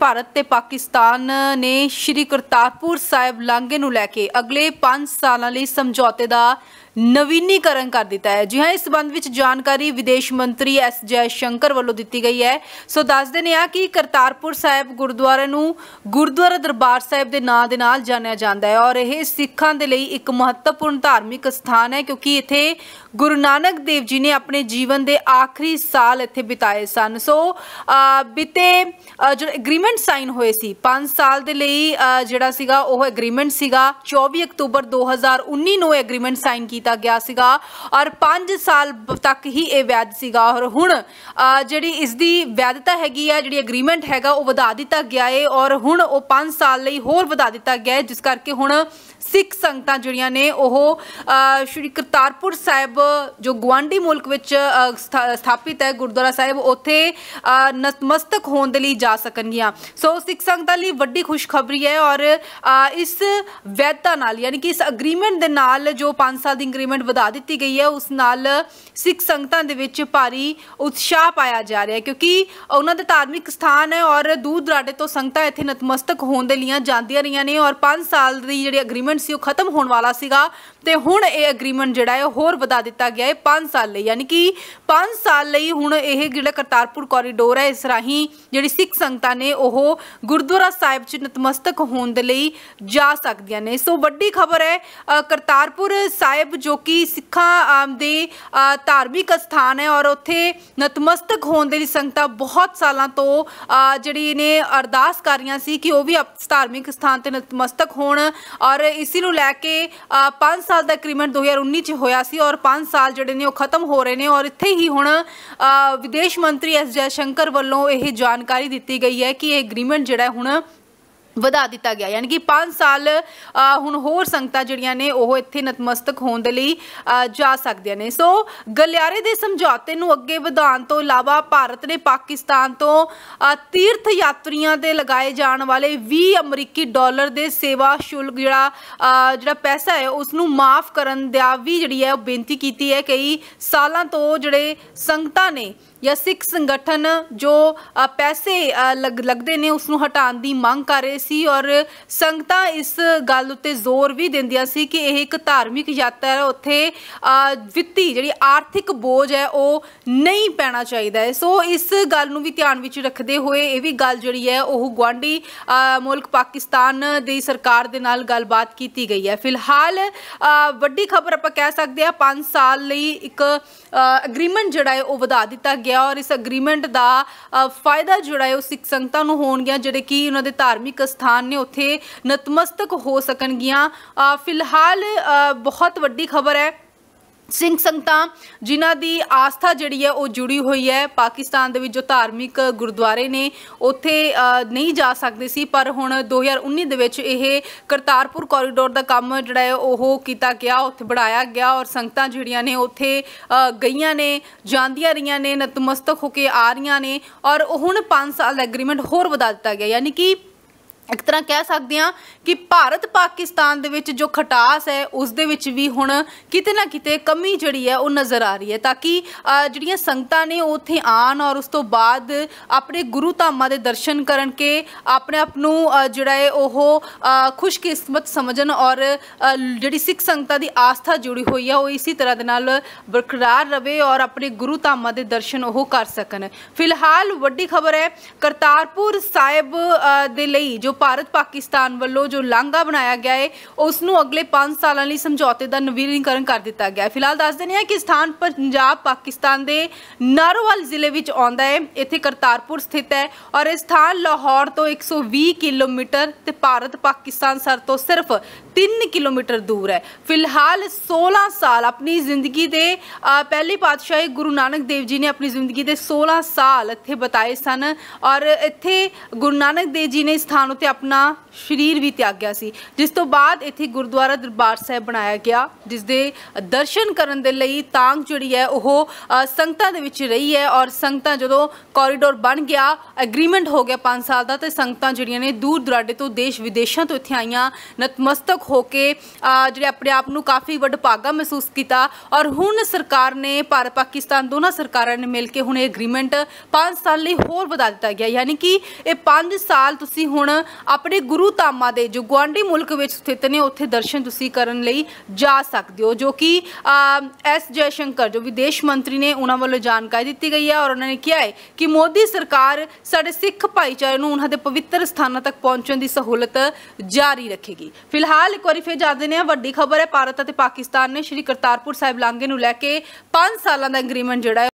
ਭਾਰਤ ਤੇ ਪਾਕਿਸਤਾਨ ਨੇ ਸ਼੍ਰੀ ਕਰਤਾਰਪੁਰ ਸਾਹਿਬ ਲਾਂਘੇ ਨੂੰ ਲੈ ਕੇ ਅਗਲੇ 5 ਸਾਲਾਂ ਲਈ ਸਮਝੌਤੇ ਦਾ ਨਵੀਨੀਕਰਨ ਕਰ ਦਿੱਤਾ ਹੈ ਜੀ ਹਾਂ ਇਸ ਸੰਬੰਧ ਵਿੱਚ ਜਾਣਕਾਰੀ ਵਿਦੇਸ਼ ਮੰਤਰੀ ਐਸ ਜੈ ਸ਼ੰਕਰ ਵੱਲੋਂ ਦਿੱਤੀ ਗਈ ਹੈ ਸੋ ਦੱਸਦੇ ਨੇ ਆ ਕਿ ਕਰਤਾਰਪੁਰ ਸਾਹਿਬ ਗੁਰਦੁਆਰੇ ਨੂੰ ਗੁਰਦੁਆਰਾ ਦਰਬਾਰ ਸਾਹਿਬ ਦੇ ਨਾਂ ਦੇ ਨਾਲ ਜਾਣਿਆ ਜਾਂਦਾ ਹੈ ਔਰ ਇਹ ਸਿੱਖਾਂ ਦੇ ਲਈ ਇੱਕ ਮਹੱਤਵਪੂਰਨ ਧਾਰਮਿਕ ਸਥਾਨ ਹੈ ਕਿਉਂਕਿ ਇੱਥੇ ਗੁਰੂ ਨਾਨਕ ਦੇਵ ਜੀ ਨੇ ਆਪਣੇ ਜੀਵਨ ਦੇ ਆਖਰੀ ਸਾਲ ਇੱਥੇ ਬਿਤਾਏ ਸਨ ਸੋ ਬਿਤੇ ਜੋ ਐਗਰੀਮੈਂਟ ਸਾਈਨ ਹੋਏ ਸੀ 5 ਸਾਲ ਦੇ ਲਈ ਜਿਹੜਾ ਸੀਗਾ ਉਹ ਐਗਰੀਮੈਂਟ ਸੀਗਾ 24 ਅਕਤੂਬਰ 2019 ਨੂੰ ਐਗਰੀਮੈਂਟ ਸਾਈਨ ਕੀਤਾ ਕੀਤਾ ਗਿਆ ਸੀਗਾ ਔਰ 5 ਸਾਲ ਤੱਕ ਹੀ ਇਹ ਵੈਦ ਸੀਗਾ ਔਰ ਹੁਣ ਜਿਹੜੀ ਇਸ ਦੀ ਵੈਧਤਾ ਹੈਗੀ ਆ ਜਿਹੜੀ ਐਗਰੀਮੈਂਟ ਹੈਗਾ ਉਹ ਵਧਾ ਦਿੱਤਾ ਗਿਆ ਏ ਔਰ ਹੁਣ ਉਹ 5 ਸਾਲ ਲਈ ਹੋਰ ਵਧਾ ਦਿੱਤਾ ਗਿਆ ਜਿਸ ਕਰਕੇ ਹੁਣ ਸਿੱਖ ਸੰਗਤਾਂ ਜਿਹੜੀਆਂ ਨੇ ਉਹ ਸ਼੍ਰੀ ਕਰਤਾਰਪੁਰ ਸਾਹਿਬ ਜੋ ਗਵਾਂਡੀ ਮੁਲਕ ਵਿੱਚ ਸਥਾਪਿਤ ਹੈ ਗੁਰਦੁਆਰਾ ਸਾਹਿਬ ਉੱਥੇ ਨਤਮਸਤਕ ਹੋਣ ਦੇ ਲਈ ਜਾ ਸਕਣਗੀਆਂ ਸੋ ਸਿੱਖ ਸੰਗਤਾਂ ਲਈ ਵੱਡੀ ਖੁਸ਼ਖਬਰੀ ਹੈ ਔਰ ਇਸ ਵੈਦਤਾ ਨਾਲ ਯਾਨੀ ਕਿ ਇਸ ਅਗਰੀਮੈਂਟ ਦੇ ਨਾਲ ਜੋ 5 ਸਾਲ ਦੀ ਅਗਰੀਮੈਂਟ ਵਧਾ ਦਿੱਤੀ ਗਈ ਹੈ ਉਸ ਨਾਲ ਸਿੱਖ ਸੰਗਤਾਂ ਦੇ ਵਿੱਚ ਭਾਰੀ ਉਤਸ਼ਾਹ ਪਾਇਆ ਜਾ ਰਿਹਾ ਹੈ ਕਿਉਂਕਿ ਉਹਨਾਂ ਦੇ ਧਾਰਮਿਕ ਸਥਾਨ ਹੈ ਔਰ ਦੂਰ ਦਰਾਡੇ ਤੋਂ ਸੰਗਤਾਂ ਇੱਥੇ ਨਤਮਸਤਕ ਹੋਣ ਦੇ ਲਈ ਜਾਂਦੀਆਂ ਰਹੀਆਂ ਨੇ ਔਰ 5 ਸਾਲ ਦੀ ਜਿਹੜੀ ਅਗਰੀਮੈਂਟ ਐਗਰੀਮੈਂਟ ਸੀ ਉਹ ਖਤਮ ਹੋਣ ਵਾਲਾ ਸੀਗਾ ਤੇ ਹੁਣ ਇਹ ਐਗਰੀਮੈਂਟ ਜਿਹੜਾ ਹੈ ਹੋਰ ਵਧਾ ਦਿੱਤਾ ਗਿਆ ਹੈ 5 ਸਾਲ ਲਈ ਯਾਨੀ ਕਿ 5 ਸਾਲ ਲਈ ਹੁਣ ਇਹ ਜਿਹੜਾ ਕਰਤਾਰਪੁਰ ਕੋਰੀਡੋਰ ਹੈ ਇਸ ਰਾਹੀਂ ਜਿਹੜੀ ਸਿੱਖ ਸੰਗਤਾਂ ਨੇ ਉਹ ਗੁਰਦੁਆਰਾ ਸਾਹਿਬ 'ਚ ਨਤਮਸਤਕ ਹੋਣ ਦੇ ਲਈ ਜਾ ਸਕਦੀਆਂ ਨੇ ਸੋ ਵੱਡੀ ਖਬਰ ਹੈ ਕਰਤਾਰਪੁਰ ਸਾਹਿਬ ਜੋ ਕਿ ਸਿੱਖਾਂ ਦੇ ਧਾਰਮਿਕ ਸਥਾਨ ਹੈ ਔਰ ਉੱਥੇ ਨਤਮਸਤਕ ਹੋਣ ਦੇ ਲਈ ਸੰਗਤਾਂ ਬਹੁਤ ਸਾਲਾਂ ਤੋਂ ਜਿਹੜੀ ਨੇ ਅਰਦਾਸ ਕਰ ਰਹੀਆਂ ਸੀ ਕਿ ਉਹ ਵੀ ਧਾਰਮਿਕ ਸਥਾਨ ਤੇ ਨਤਮਸਤਕ ਹੋਣ ਔਰ ਇਸੇ ਨੂੰ ਲੈ ਕੇ 5 ਸਾਲ ਦਾ ਐਗਰੀਮੈਂਟ 2019 ਚ ਹੋਇਆ ਸੀ ਔਰ 5 ਸਾਲ ਜਿਹੜੇ ਨੇ ਉਹ ਖਤਮ ਹੋ ਰਹੇ ਨੇ ਔਰ ਇੱਥੇ ਹੀ ਹੁਣ ਵਿਦੇਸ਼ ਮੰਤਰੀ ਐਸ ਜੈ ਸ਼ੰਕਰ ਵੱਲੋਂ ਇਹ ਜਾਣਕਾਰੀ ਦਿੱਤੀ ਗਈ ਹੈ ਕਿ ਇਹ ਐਗਰੀਮੈਂਟ ਜਿਹੜਾ ਹੁਣ ਵਧਾ ਦਿੱਤਾ ਗਿਆ ਯਾਨੀ ਕਿ 5 ਸਾਲ ਹੁਣ ਹੋਰ ਸੰਗਤਾਂ ਜਿਹੜੀਆਂ ਨੇ ਉਹ ਇੱਥੇ ਨਤਮਸਤਕ ਹੋਣ ਦੇ ਲਈ ਜਾ ਸਕਦੀਆਂ ਨੇ ਸੋ ਗਲਿਆਰੇ ਦੇ ਸਮਝੌਤੇ ਨੂੰ ਅੱਗੇ ਵਧਾਉਣ ਤੋਂ ਇਲਾਵਾ ਭਾਰਤ ਨੇ ਪਾਕਿਸਤਾਨ ਤੋਂ ਤੀਰਥ ਯਾਤਰੀਆਂ ਤੇ ਲਗਾਏ ਜਾਣ ਵਾਲੇ 20 ਅਮਰੀਕੀ ਡਾਲਰ ਦੇ ਸੇਵਾ ਸ਼ੁਲਕ ਜਿਹੜਾ ਜਿਹੜਾ ਪੈਸਾ ਹੈ ਉਸ ਨੂੰ ਮਾਫ ਕਰਨ ਦਾ ਵੀ ਜਿਹੜੀ ਹੈ ਉਹ ਬੇਨਤੀ ਕੀਤੀ ਹੈ ਕਈ ਸਾਲਾਂ ਤੋਂ ਜਿਹੜੇ ਸੰਗਤਾਂ ਨੇ ਜਾਂ ਸਿੱਖ ਸੰਗਠਨ ਜੋ ਪੈਸੇ ਲੱਗਦੇ ਨੇ ਉਸ ਨੂੰ ਹਟਾਉਣ ਦੀ ਮੰਗ ਕਰ ਰਹੇ ਸੀ ਔਰ ਸੰਗਤਾਂ ਇਸ ਗੱਲ ਉੱਤੇ ਜ਼ੋਰ ਵੀ ਦਿੰਦੀਆਂ ਸੀ ਕਿ ਇਹ ਇੱਕ ਧਾਰਮਿਕ ਯਾਤਰਾ ਹੈ ਉੱਥੇ ਵਿੱਤੀ ਜਿਹੜੀ ਆਰਥਿਕ ਬੋਝ ਹੈ ਉਹ ਨਹੀਂ ਪੈਣਾ ਚਾਹੀਦਾ ਹੈ ਸੋ ਇਸ ਗੱਲ ਨੂੰ ਵੀ ਧਿਆਨ ਵਿੱਚ ਰੱਖਦੇ ਹੋਏ ਇਹ ਵੀ ਗੱਲ ਜਿਹੜੀ ਹੈ ਉਹ ਗਵਾਂਢੀ ਮੁਲਕ ਪਾਕਿਸਤਾਨ ਦੀ ਸਰਕਾਰ ਦੇ ਨਾਲ ਗੱਲਬਾਤ ਕੀਤੀ ਗਈ ਹੈ ਫਿਲਹਾਲ ਵੱਡੀ ਖਬਰ ਆਪਾਂ ਕਹਿ ਸਕਦੇ ਆ 5 ਸਾਲ ਲਈ ਇੱਕ ਅਗਰੀਮੈਂਟ ਜਿਹੜਾ ਹੈ ਉਹ ਵਧਾ ਦਿੱਤਾ ਗਿਆ ਔਰ ਇਸ ਅਗਰੀਮੈਂਟ ਦਾ ਫਾਇਦਾ ਜਿਹੜਾ ਹੈ ਉਹ ਸਿੱਖ ਸੰਗਤਾਂ ਨੂੰ ਹੋਣਗੇ ਜਿਹੜੇ ਕਿ ਉਹਨਾਂ ਦੇ ਧਾਰਮਿਕ ਸਥਾਨ ਨੇ ਉੱਥੇ ਨਤਮਸਤਕ ਹੋ ਸਕਣਗੀਆਂ ਫਿਲਹਾਲ ਬਹੁਤ ਵੱਡੀ ਖਬਰ ਹੈ ਸਿੰਘ ਸੰਗਤਾਂ ਜਿਨ੍ਹਾਂ ਦੀ ਆਸਥਾ ਜਿਹੜੀ ਹੈ ਉਹ ਜੁੜੀ ਹੋਈ ਹੈ ਪਾਕਿਸਤਾਨ ਦੇ ਵਿੱਚ ਜੋ ਧਾਰਮਿਕ ਗੁਰਦੁਆਰੇ ਨੇ ਉੱਥੇ ਨਹੀਂ ਜਾ ਸਕਦੇ ਸੀ ਪਰ ਹੁਣ 2019 ਦੇ ਵਿੱਚ ਇਹ ਕਰਤਾਰਪੁਰ ਕੋਰੀਡੋਰ ਦਾ ਕੰਮ ਜਿਹੜਾ ਹੈ ਉਹ ਕੀਤਾ ਗਿਆ ਉੱਥੇ ਬਣਾਇਆ ਗਿਆ ਔਰ ਸੰਗਤਾਂ ਜਿਹੜੀਆਂ ਨੇ ਉੱਥੇ ਗਈਆਂ ਨੇ ਜਾਂਦੀਆਂ ਰਹੀਆਂ ਨੇ ਨਤਮਸਤਕ ਹੋ ਕੇ ਆ ਰਹੀਆਂ ਨੇ ਔਰ ਹੁਣ 5 ਸਾਲ ਐਗਰੀਮੈਂਟ ਹੋਰ ਵਧਾ ਦਿੱਤਾ ਗਿਆ ਯਾਨੀ ਕਿ ਇੱਕ ਤਰ੍ਹਾਂ ਕਹਿ ਸਕਦੇ ਆ ਕਿ ਭਾਰਤ ਪਾਕਿਸਤਾਨ ਦੇ ਵਿੱਚ ਜੋ ਖਟਾਸ ਹੈ ਉਸ ਦੇ ਵਿੱਚ ਵੀ ਹੁਣ ਕਿਤੇ ਨਾ ਕਿਤੇ ਕਮੀ ਜਿਹੜੀ ਹੈ ਉਹ ਨਜ਼ਰ ਆ ਰਹੀ ਹੈ ਤਾਂ ਕਿ ਜਿਹੜੀਆਂ ਸੰਗਤਾਂ ਨੇ ਉੱਥੇ ਆਣ ਔਰ ਉਸ ਤੋਂ ਬਾਅਦ ਆਪਣੇ ਗੁਰੂ ਧਾਮਾਂ ਦੇ ਦਰਸ਼ਨ ਕਰਨ ਕੇ ਆਪਣੇ ਆਪ ਨੂੰ ਜਿਹੜਾ ਹੈ ਉਹ ਖੁਸ਼ਕਿਸਮਤ ਸਮਝਣ ਔਰ ਜਿਹੜੀ ਸਿੱਖ ਸੰਗਤਾਂ ਦੀ ਆਸਥਾ ਜੁੜੀ ਹੋਈ ਹੈ ਉਹ ਇਸੇ ਤਰ੍ਹਾਂ ਦੇ ਨਾਲ ਬਰਕਰਾਰ ਰਵੇ ਔਰ ਆਪਣੇ ਗੁਰੂ ਧਾਮਾਂ ਦੇ ਦਰਸ਼ਨ ਉਹ ਕਰ ਸਕਣ ਫਿਲਹਾਲ ਵੱਡੀ ਖਬਰ ਹੈ ਕਰਤਾਰਪੁਰ ਸਾਹਿਬ ਦੇ ਲਈ ਜੋ ਭਾਰਤ ਪਾਕਿਸਤਾਨ ਵੱਲੋਂ ਜੋ ਲਾਂਘਾ ਬਣਾਇਆ ਗਿਆ ਹੈ ਉਸ ਨੂੰ ਅਗਲੇ 5 ਸਾਲਾਂ ਲਈ ਸਮਝੌਤੇ ਦਾ ਨਵੀਨੀਕਰਨ ਕਰ ਦਿੱਤਾ ਗਿਆ ਹੈ ਫਿਲਹਾਲ ਦੱਸ ਦਿੰਦੇ ਹਾਂ ਕਿ ਸਥਾਨ ਪੰਜਾਬ ਪਾਕਿਸਤਾਨ ਦੇ ਨਾਰੋਵਾਲ ਜ਼ਿਲ੍ਹੇ ਵਿੱਚ ਆਉਂਦਾ ਹੈ ਇੱਥੇ ਕਰਤਾਰਪੁਰ ਸਥਿਤ ਹੈ ਔਰ ਇਹ ਸਥਾਨ ਲਾਹੌਰ ਤੋਂ 120 ਕਿਲੋਮੀਟਰ ਤੇ ਭਾਰਤ ਪਾਕਿਸਤਾਨ ਸਰ ਤੋਂ ਸਿਰਫ 3 ਕਿਲੋਮੀਟਰ ਦੂਰ ਹੈ ਫਿਲਹਾਲ 16 ਸਾਲ ਆਪਣੀ ਜ਼ਿੰਦਗੀ ਦੇ ਪਹਿਲੇ ਪਾਤਸ਼ਾਹ ਗੁਰੂ ਨਾਨਕ ਦੇਵ ਜੀ ਨੇ ਆਪਣੀ ਜ਼ਿੰਦਗੀ ਦੇ 16 ਸਾਲ ਇੱਥੇ ਬਤਾਏ ਸਨ ਔਰ ਇੱਥੇ ਗੁਰੂ ਨਾਨਕ ਦੇਵ ਜੀ ਨੇ ਸਥਾਨ ਤੇ ਆਪਣਾ ਸਰੀਰ ਵੀ ਤਿਆਗਿਆ ਸੀ ਜਿਸ ਤੋਂ ਬਾਅਦ ਇੱਥੇ ਗੁਰਦੁਆਰਾ ਦਰਬਾਰ ਸਾਹਿਬ ਬਣਾਇਆ ਗਿਆ ਜਿਸ ਦੇ ਦਰਸ਼ਨ ਕਰਨ ਦੇ ਲਈ ਤਾਂਗ ਜਿਹੜੀ ਹੈ ਉਹ ਸੰਗਤਾਂ ਦੇ ਵਿੱਚ ਰਹੀ ਹੈ ਔਰ ਸੰਗਤਾਂ ਜਦੋਂ ਕੋਰੀਡੋਰ ਬਣ ਗਿਆ ਐਗਰੀਮੈਂਟ ਹੋ ਗਿਆ 5 ਸਾਲ ਦਾ ਤੇ ਸੰਗਤਾਂ ਜਿਹੜੀਆਂ ਨੇ ਦੂਰ ਦੁਰਾਡੇ ਤੋਂ ਦੇਸ਼ ਵਿਦੇਸ਼ਾਂ ਤੋਂ ਇੱਥੇ ਆਈਆਂ ਨਤਮਸਤਕ ਹੋ ਕੇ ਜਿਹੜੇ ਆਪਣੇ ਆਪ ਨੂੰ ਕਾਫੀ ਵਡਭਾਗਾ ਮਹਿਸੂਸ ਕੀਤਾ ਔਰ ਹੁਣ ਸਰਕਾਰ ਨੇ ਭਾਰਤ ਪਾਕਿਸਤਾਨ ਦੋਨਾਂ ਸਰਕਾਰਾਂ ਨੇ ਮਿਲ ਕੇ ਹੁਣ ਇਹ ਐਗਰੀਮੈਂਟ 5 ਸਾਲ ਲਈ ਹੋਰ ਵਧਾ ਦਿੱਤਾ ਗਿਆ ਯਾਨੀ ਕਿ ਇਹ 5 ਸਾਲ ਤੁਸੀਂ ਹੁਣ ਆਪਣੇ ਗੁਰੂ ਧਾਮਾਂ ਦੇ ਜੋ ਗਵਾਂਡੀ ਮੁਲਕ ਵਿੱਚ ਸਥਿਤ ਨੇ ਉੱਥੇ ਦਰਸ਼ਨ ਤੁਸੀਂ ਕਰਨ ਲਈ ਜਾ ਸਕਦੇ ਹੋ ਜੋ ਕਿ ਐਸ ਜੈ ਸ਼ੰਕਰ ਜੋ ਵਿਦੇਸ਼ ਮੰਤਰੀ ਨੇ ਉਹਨਾਂ ਵੱਲੋਂ ਜਾਣਕਾਰੀ ਦਿੱਤੀ ਗਈ ਹੈ ਔਰ ਉਹਨਾਂ ਨੇ ਕਿਹਾ ਹੈ ਕਿ ਮੋਦੀ ਸਰਕਾਰ ਸਾਡੇ ਸਿੱਖ ਭਾਈਚਾਰੇ ਨੂੰ ਉਹਨਾਂ ਦੇ ਪਵਿੱਤਰ ਸਥਾਨਾਂ ਤੱਕ ਪਹੁੰਚਣ ਦੀ ਸਹੂਲਤ ਜਾਰੀ ਰੱਖੇਗੀ ਫਿਲਹਾਲ ਇੱਕ ਵਾਰੀ ਫੇਰ ਜਾਂਦੇ ਨੇ ਵੱਡੀ ਖਬਰ ਹੈ ਭਾਰਤ ਅਤੇ ਪਾਕਿਸਤਾਨ ਨੇ ਸ਼੍ਰੀ ਕਰਤਾਰਪੁਰ ਸਾਹਿਬ ਲਾਂਘੇ ਨੂੰ ਲੈ ਕੇ 5 ਸਾਲਾਂ ਦਾ ਐਗਰੀਮੈਂਟ ਜਿਹੜਾ